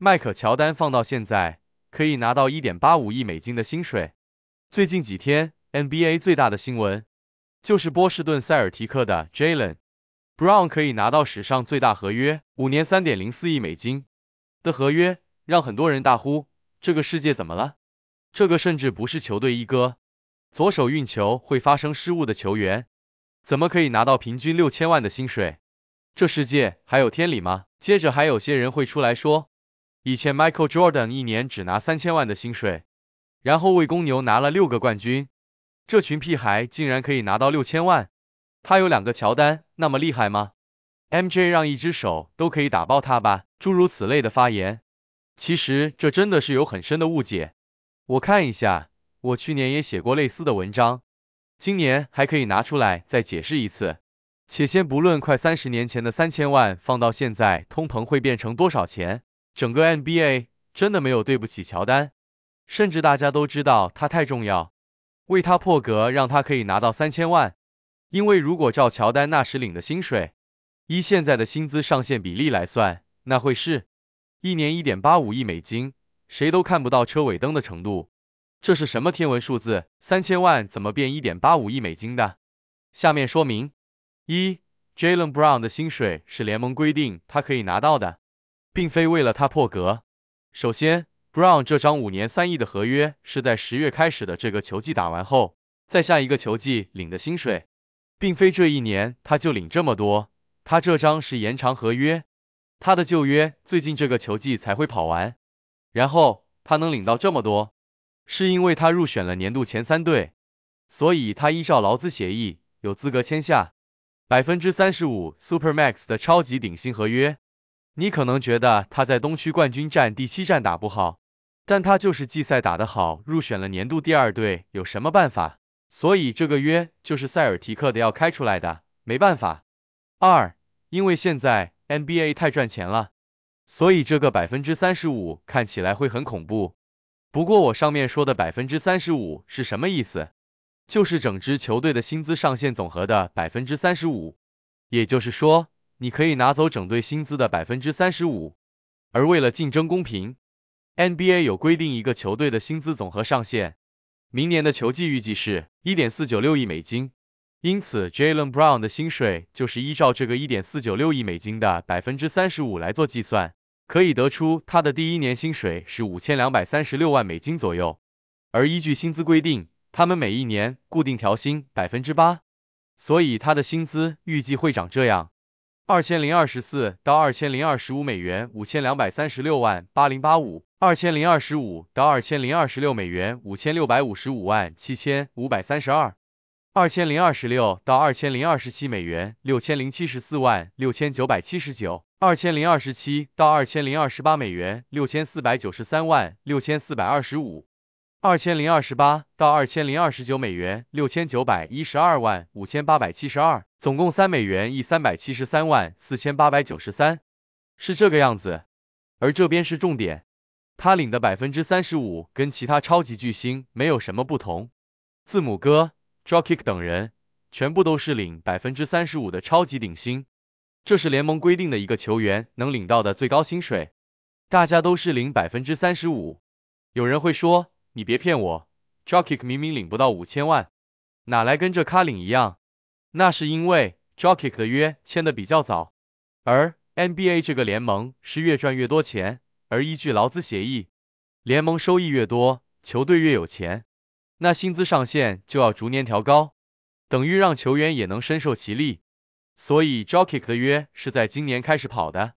迈克乔丹放到现在可以拿到一点八五亿美金的薪水。最近几天 NBA 最大的新闻就是波士顿塞尔提克的 Jalen Brown 可以拿到史上最大合约，五年三点零四亿美金的合约，让很多人大呼这个世界怎么了？这个甚至不是球队一哥，左手运球会发生失误的球员，怎么可以拿到平均六千万的薪水？这世界还有天理吗？接着还有些人会出来说。以前 Michael Jordan 一年只拿三千万的薪水，然后为公牛拿了六个冠军，这群屁孩竟然可以拿到六千万，他有两个乔丹那么厉害吗？MJ 让一只手都可以打爆他吧，诸如此类的发言，其实这真的是有很深的误解。我看一下，我去年也写过类似的文章，今年还可以拿出来再解释一次。且先不论快三十年前的三千万放到现在通膨会变成多少钱。整个 NBA 真的没有对不起乔丹，甚至大家都知道他太重要，为他破格让他可以拿到三千万，因为如果照乔丹那时领的薪水，依现在的薪资上限比例来算，那会是一年一点八五亿美金，谁都看不到车尾灯的程度，这是什么天文数字？三千万怎么变一点八五亿美金的？下面说明：一，Jalen Brown 的薪水是联盟规定他可以拿到的。并非为了他破格。首先，Brown 这张五年三亿的合约是在十月开始的，这个球季打完后，在下一个球季领的薪水，并非这一年他就领这么多。他这张是延长合约，他的旧约最近这个球季才会跑完。然后他能领到这么多，是因为他入选了年度前三队，所以他依照劳资协议有资格签下百分之三十五 Supermax 的超级顶薪合约。你可能觉得他在东区冠军战第七战打不好，但他就是季赛打得好，入选了年度第二队，有什么办法？所以这个约就是塞尔提克的要开出来的，没办法。二，因为现在 NBA 太赚钱了，所以这个百分之三十五看起来会很恐怖。不过我上面说的百分之三十五是什么意思？就是整支球队的薪资上限总和的百分之三十五，也就是说。你可以拿走整队薪资的百分之三十五，而为了竞争公平，NBA 有规定一个球队的薪资总和上限，明年的球季预计是1.496亿美金，因此 Jalen Brown 的薪水就是依照这个1.496亿美金的百分之三十五来做计算，可以得出他的第一年薪水是五千两百三十六万美金左右，而依据薪资规定，他们每一年固定调薪百分之八，所以他的薪资预计会长这样。二千零二十四到二千零二十五美元五千两百三十六万八零八五，二千零二十五到二千零二十六美元五千六百五十五万七千五百三十二，二千零二十六到二千零二十七美元六千零七十四万六千九百七十九，二千零二十七到二千零二十八美元六千四百九十三万六千四百二十五。二千零二十八到二千零二十九美元，六千九百一十二万五千八百七十二，总共三美元一三百七十三万四千八百九十三，是这个样子。而这边是重点，他领的百分之三十五跟其他超级巨星没有什么不同，字母哥、Drake 等人全部都是领百分之三十五的超级顶薪，这是联盟规定的一个球员能领到的最高薪水，大家都是领百分之三十五。有人会说。你别骗我，Jokic 明明领不到五千万，哪来跟这卡领一样？那是因为 Jokic 的约签的比较早，而 NBA 这个联盟是越赚越多钱，而依据劳资协议，联盟收益越多，球队越有钱，那薪资上限就要逐年调高，等于让球员也能深受其利。所以 Jokic 的约是在今年开始跑的，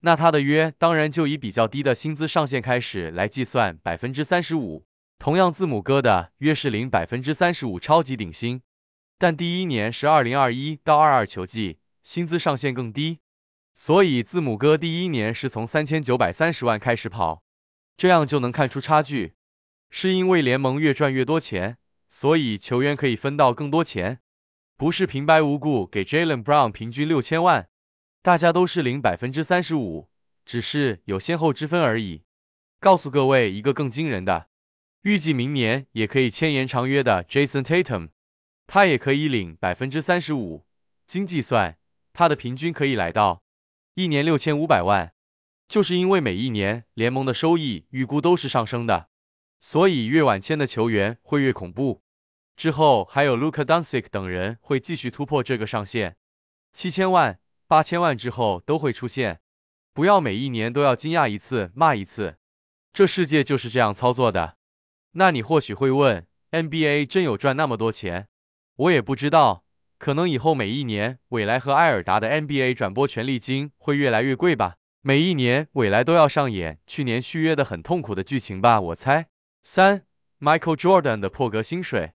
那他的约当然就以比较低的薪资上限开始来计算百分之三十五。同样字母哥的约是零百分之三十五超级顶薪，但第一年是二零二一到二二球季，薪资上限更低，所以字母哥第一年是从三千九百三十万开始跑，这样就能看出差距。是因为联盟越赚越多钱，所以球员可以分到更多钱，不是平白无故给 Jalen Brown 平均六千万，大家都是零百分之三十五，只是有先后之分而已。告诉各位一个更惊人的。预计明年也可以签延长约的 Jason Tatum，他也可以领百分之三十五。经计算，他的平均可以来到一年六千五百万。就是因为每一年联盟的收益预估都是上升的，所以越晚签的球员会越恐怖。之后还有 Luka Doncic 等人会继续突破这个上限，七千万、八千万之后都会出现。不要每一年都要惊讶一次、骂一次，这世界就是这样操作的。那你或许会问，NBA 真有赚那么多钱？我也不知道，可能以后每一年韦莱和艾尔达的 NBA 转播权利金会越来越贵吧。每一年韦莱都要上演去年续约的很痛苦的剧情吧，我猜。三，Michael Jordan 的破格薪水，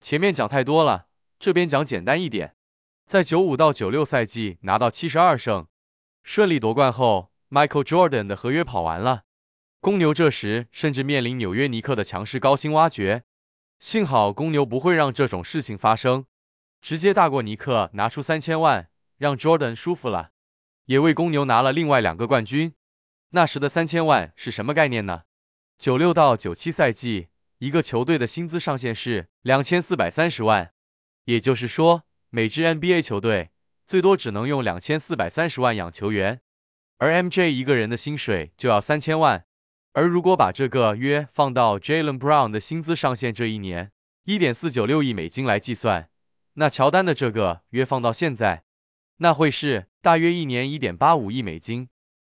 前面讲太多了，这边讲简单一点，在九五到九六赛季拿到七十二胜，顺利夺冠后，Michael Jordan 的合约跑完了。公牛这时甚至面临纽约尼克的强势高薪挖掘，幸好公牛不会让这种事情发生，直接大过尼克拿出三千万让 Jordan 舒服了，也为公牛拿了另外两个冠军。那时的三千万是什么概念呢？九六到九七赛季，一个球队的薪资上限是两千四百三十万，也就是说每支 NBA 球队最多只能用两千四百三十万养球员，而 MJ 一个人的薪水就要三千万。而如果把这个约放到 Jalen Brown 的薪资上限这一年一点四九六亿美金来计算，那乔丹的这个约放到现在，那会是大约一年一点八五亿美金。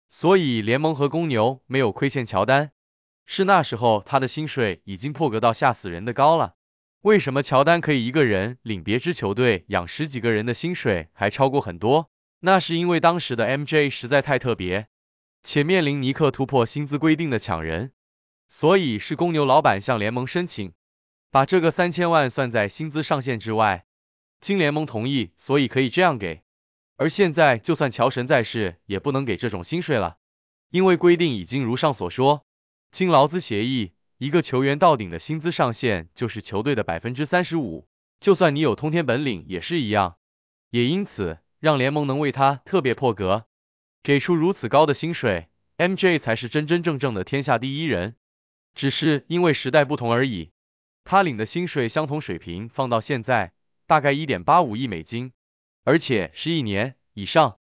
所以联盟和公牛没有亏欠乔丹，是那时候他的薪水已经破格到吓死人的高了。为什么乔丹可以一个人领别支球队养十几个人的薪水还超过很多？那是因为当时的 MJ 实在太特别。且面临尼克突破薪资规定的抢人，所以是公牛老板向联盟申请，把这个三千万算在薪资上限之外，经联盟同意，所以可以这样给。而现在就算乔神在世，也不能给这种薪水了，因为规定已经如上所说，经劳资协议，一个球员到顶的薪资上限就是球队的百分之三十五，就算你有通天本领也是一样，也因此让联盟能为他特别破格。给出如此高的薪水，MJ 才是真真正正的天下第一人。只是因为时代不同而已。他领的薪水相同水平放到现在，大概一点八五亿美金，而且是一年以上。